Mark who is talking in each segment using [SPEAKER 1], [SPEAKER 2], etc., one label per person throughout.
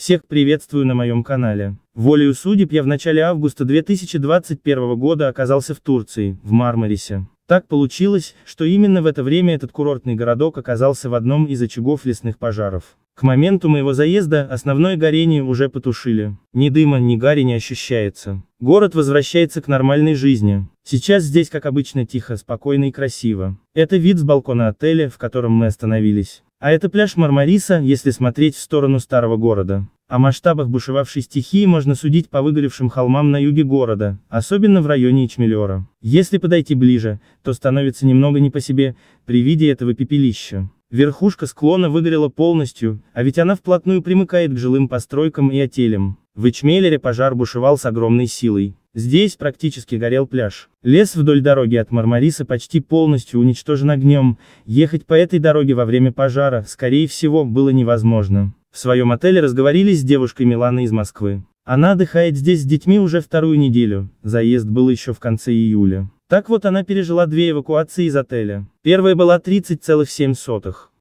[SPEAKER 1] Всех приветствую на моем канале. Волею судеб я в начале августа 2021 года оказался в Турции, в Мармарисе. Так получилось, что именно в это время этот курортный городок оказался в одном из очагов лесных пожаров. К моменту моего заезда основное горение уже потушили. Ни дыма, ни гари не ощущается. Город возвращается к нормальной жизни. Сейчас здесь, как обычно, тихо, спокойно и красиво. Это вид с балкона отеля, в котором мы остановились. А это пляж Мармариса, если смотреть в сторону старого города. О масштабах бушевавшей стихии можно судить по выгоревшим холмам на юге города, особенно в районе Ичмелиора. Если подойти ближе, то становится немного не по себе, при виде этого пепелища. Верхушка склона выгорела полностью, а ведь она вплотную примыкает к жилым постройкам и отелям. В Ичмелере пожар бушевал с огромной силой. Здесь практически горел пляж. Лес вдоль дороги от Мармариса почти полностью уничтожен огнем, ехать по этой дороге во время пожара, скорее всего, было невозможно. В своем отеле разговорились с девушкой Миланой из Москвы. Она отдыхает здесь с детьми уже вторую неделю, заезд был еще в конце июля. Так вот она пережила две эвакуации из отеля. Первая была 30,7.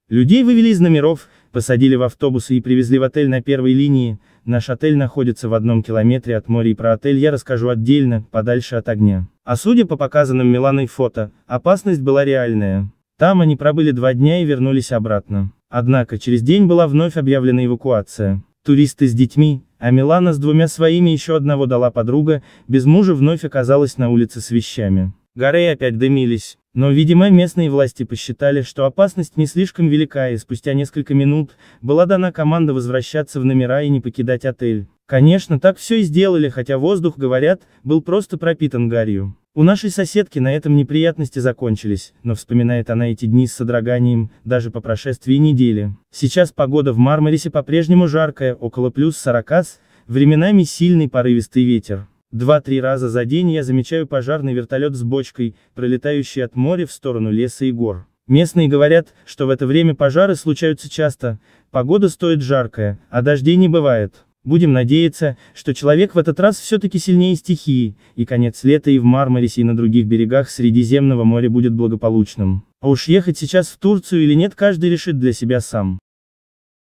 [SPEAKER 1] Людей вывели из номеров, Посадили в автобусы и привезли в отель на первой линии, наш отель находится в одном километре от моря и про отель я расскажу отдельно, подальше от огня. А судя по показанным Миланой фото, опасность была реальная. Там они пробыли два дня и вернулись обратно. Однако через день была вновь объявлена эвакуация. Туристы с детьми, а Милана с двумя своими еще одного дала подруга, без мужа вновь оказалась на улице с вещами. Горы опять дымились, но, видимо, местные власти посчитали, что опасность не слишком велика и спустя несколько минут, была дана команда возвращаться в номера и не покидать отель. Конечно, так все и сделали, хотя воздух, говорят, был просто пропитан гарью. У нашей соседки на этом неприятности закончились, но вспоминает она эти дни с содроганием, даже по прошествии недели. Сейчас погода в Мармарисе по-прежнему жаркая, около плюс 40, временами сильный порывистый ветер. Два-три раза за день я замечаю пожарный вертолет с бочкой, пролетающий от моря в сторону леса и гор. Местные говорят, что в это время пожары случаются часто, погода стоит жаркая, а дождей не бывает. Будем надеяться, что человек в этот раз все-таки сильнее стихии, и конец лета и в Мармарисе и на других берегах Средиземного моря будет благополучным. А уж ехать сейчас в Турцию или нет каждый решит для себя сам.